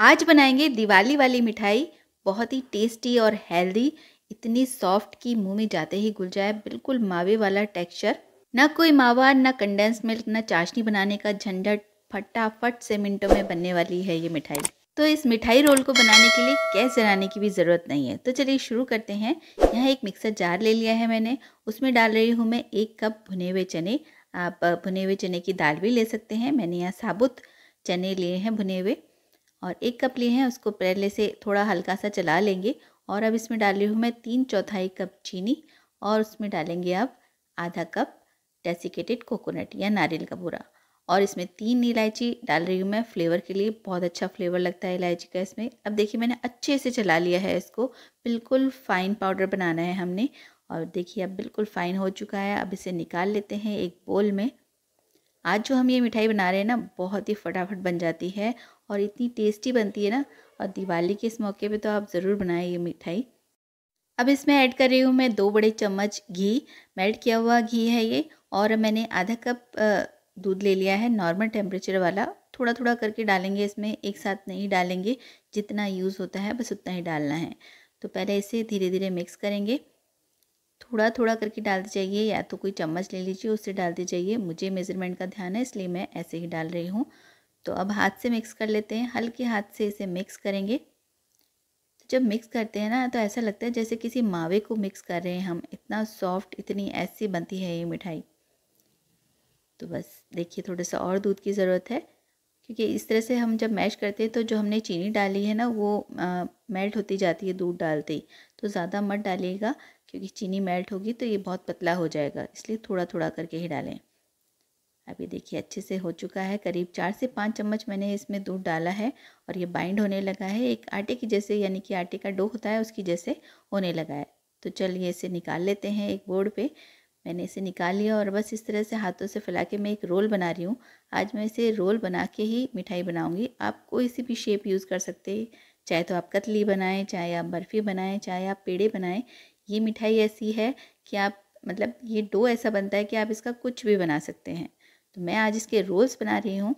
आज बनाएंगे दिवाली वाली मिठाई बहुत ही टेस्टी और हेल्दी इतनी सॉफ्ट कि मुंह में जाते ही घुल जाए बिल्कुल मावे वाला टेक्सचर ना कोई मावा ना कंडेंस मिल्क ना चाशनी बनाने का झंझट फटाफट से मिनटों में बनने वाली है ये मिठाई तो इस मिठाई रोल को बनाने के लिए गैस जलाने की भी ज़रूरत नहीं है तो चलिए शुरू करते हैं यहाँ एक मिक्सर जार ले लिया है मैंने उसमें डाल रही हूँ मैं एक कप भुने हुए चने आप भुने हुए चने की दाल भी ले सकते हैं मैंने यहाँ साबुत चने लिए हैं भुने हुए और एक कप लिए हैं उसको पहले से थोड़ा हल्का सा चला लेंगे और अब इसमें डाल रही हूँ मैं तीन चौथाई कप चीनी और उसमें डालेंगे अब आधा कप डेसिकेटेड कोकोनट या नारियल का बूरा और इसमें तीन इलायची डाल रही हूँ मैं फ्लेवर के लिए बहुत अच्छा फ्लेवर लगता है इलायची का इसमें अब देखिए मैंने अच्छे से चला लिया है इसको बिल्कुल फाइन पाउडर बनाना है हमने और देखिए अब बिल्कुल फाइन हो चुका है अब इसे निकाल लेते हैं एक बोल में आज जो हम ये मिठाई बना रहे हैं ना बहुत ही फटाफट बन जाती है और इतनी टेस्टी बनती है ना और दिवाली के इस मौके पे तो आप ज़रूर बनाएं ये मिठाई अब इसमें ऐड कर रही हूँ मैं दो बड़े चम्मच घी मेल्ट किया हुआ घी है ये और मैंने आधा कप दूध ले लिया है नॉर्मल टेम्परेचर वाला थोड़ा थोड़ा करके डालेंगे इसमें एक साथ नहीं डालेंगे जितना यूज़ होता है बस उतना ही डालना है तो पहले इसे धीरे धीरे मिक्स करेंगे थोड़ा थोड़ा करके डालते जाइए या तो कोई चम्मच ले लीजिए उससे डालते जाइए मुझे मेज़रमेंट का ध्यान है इसलिए मैं ऐसे ही डाल रही हूँ तो अब हाथ से मिक्स कर लेते हैं हल्के हाथ से इसे मिक्स करेंगे तो जब मिक्स करते हैं ना तो ऐसा लगता है जैसे किसी मावे को मिक्स कर रहे हैं हम इतना सॉफ्ट इतनी ऐसी बनती है ये मिठाई तो बस देखिए थोड़ा सा और दूध की ज़रूरत है ठीक है इस तरह से हम जब मैश करते हैं तो जो हमने चीनी डाली है ना वो आ, मेल्ट होती जाती है दूध डालते ही तो ज़्यादा मत डालिएगा क्योंकि चीनी मेल्ट होगी तो ये बहुत पतला हो जाएगा इसलिए थोड़ा थोड़ा करके ही डालें अभी देखिए अच्छे से हो चुका है करीब चार से पाँच चम्मच मैंने इसमें दूध डाला है और ये बाइंड होने लगा है एक आटे की जैसे यानी कि आटे का डो होता है उसकी जैसे होने लगा है तो चलिए इसे निकाल लेते हैं एक बोर्ड पे मैंने इसे निकाल लिया और बस इस तरह से हाथों से फैला के मैं एक रोल बना रही हूँ आज मैं इसे रोल बना के ही मिठाई बनाऊँगी आप कोई सी भी शेप यूज़ कर सकते हैं चाहे तो आप कतली बनाएं चाहे आप बर्फ़ी बनाएं चाहे आप पेड़े बनाएं ये मिठाई ऐसी है कि आप मतलब ये डो ऐसा बनता है कि आप इसका कुछ भी बना सकते हैं तो मैं आज इसके रोल्स बना रही हूँ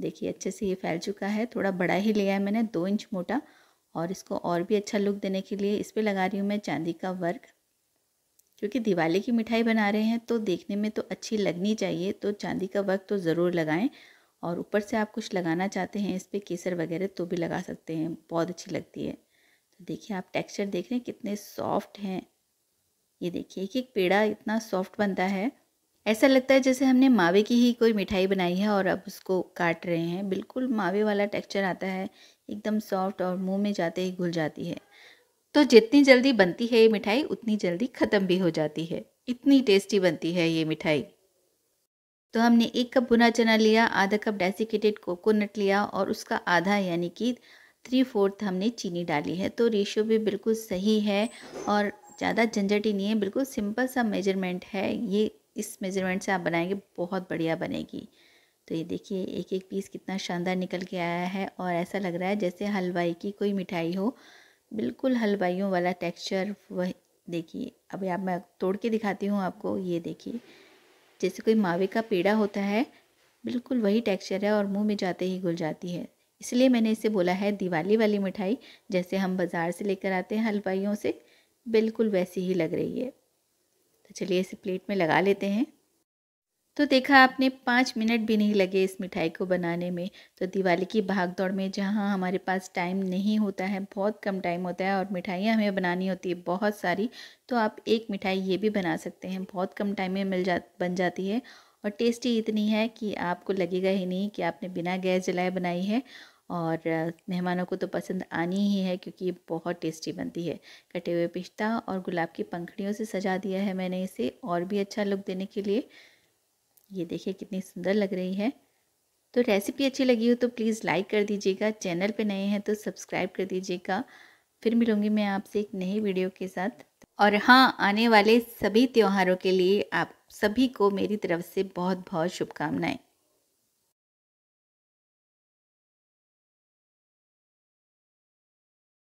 देखिए अच्छे से ये फैल चुका है थोड़ा बड़ा ही लिया है मैंने दो इंच मोटा और इसको और भी अच्छा लुक देने के लिए इस पर लगा रही हूँ मैं चांदी का वर्क क्योंकि दिवाली की मिठाई बना रहे हैं तो देखने में तो अच्छी लगनी चाहिए तो चांदी का वर्क तो ज़रूर लगाएं और ऊपर से आप कुछ लगाना चाहते हैं इस पर केसर वगैरह तो भी लगा सकते हैं बहुत अच्छी लगती है तो देखिए आप टेक्सचर देख रहे हैं कितने सॉफ्ट हैं ये देखिए एक एक पेड़ा इतना सॉफ्ट बनता है ऐसा लगता है जैसे हमने मावे की ही कोई मिठाई बनाई है और अब उसको काट रहे हैं बिल्कुल मावे वाला टेक्सचर आता है एकदम सॉफ्ट और मुंह में जाते ही घुल जाती है तो जितनी जल्दी बनती है ये मिठाई उतनी जल्दी ख़त्म भी हो जाती है इतनी टेस्टी बनती है ये मिठाई तो हमने एक कप भुना चना लिया आधा कप डेसिकेटेड कोकोनट लिया और उसका आधा यानी कि थ्री फोर्थ हमने चीनी डाली है तो रेशो भी बिल्कुल सही है और ज़्यादा झंझट ही नहीं है बिल्कुल सिंपल सा मेजरमेंट है ये इस मेजरमेंट से आप बनाएंगे बहुत बढ़िया बनेगी तो ये देखिए एक एक पीस कितना शानदार निकल के आया है और ऐसा लग रहा है जैसे हलवाई की कोई मिठाई हो बिल्कुल हलवाइयों वाला टेक्सचर वह देखिए अभी आप मैं तोड़ के दिखाती हूँ आपको ये देखिए जैसे कोई मावे का पेड़ा होता है बिल्कुल वही टेक्सचर है और मुंह में जाते ही घुल जाती है इसलिए मैंने इसे बोला है दिवाली वाली मिठाई जैसे हम बाज़ार से लेकर आते हैं हलवाइयों से बिल्कुल वैसी ही लग रही है तो चलिए इसे प्लेट में लगा लेते हैं तो देखा आपने पाँच मिनट भी नहीं लगे इस मिठाई को बनाने में तो दिवाली की भाग दौड़ में जहाँ हमारे पास टाइम नहीं होता है बहुत कम टाइम होता है और मिठाइयाँ हमें बनानी होती है बहुत सारी तो आप एक मिठाई ये भी बना सकते हैं बहुत कम टाइम में मिल जा बन जाती है और टेस्टी इतनी है कि आपको लगेगा ही नहीं कि आपने बिना गैस जलाए बनाई है और मेहमानों को तो पसंद आनी ही है क्योंकि बहुत टेस्टी बनती है कटे हुए पिस्ता और गुलाब की पंखड़ियों से सजा दिया है मैंने इसे और भी अच्छा लुक देने के लिए ये देखिए कितनी सुंदर लग रही है तो रेसिपी अच्छी लगी हो तो प्लीज़ लाइक कर दीजिएगा चैनल पे नए हैं तो सब्सक्राइब कर दीजिएगा फिर मिलूँगी मैं आपसे एक नई वीडियो के साथ और हाँ आने वाले सभी त्योहारों के लिए आप सभी को मेरी तरफ से बहुत बहुत शुभकामनाएं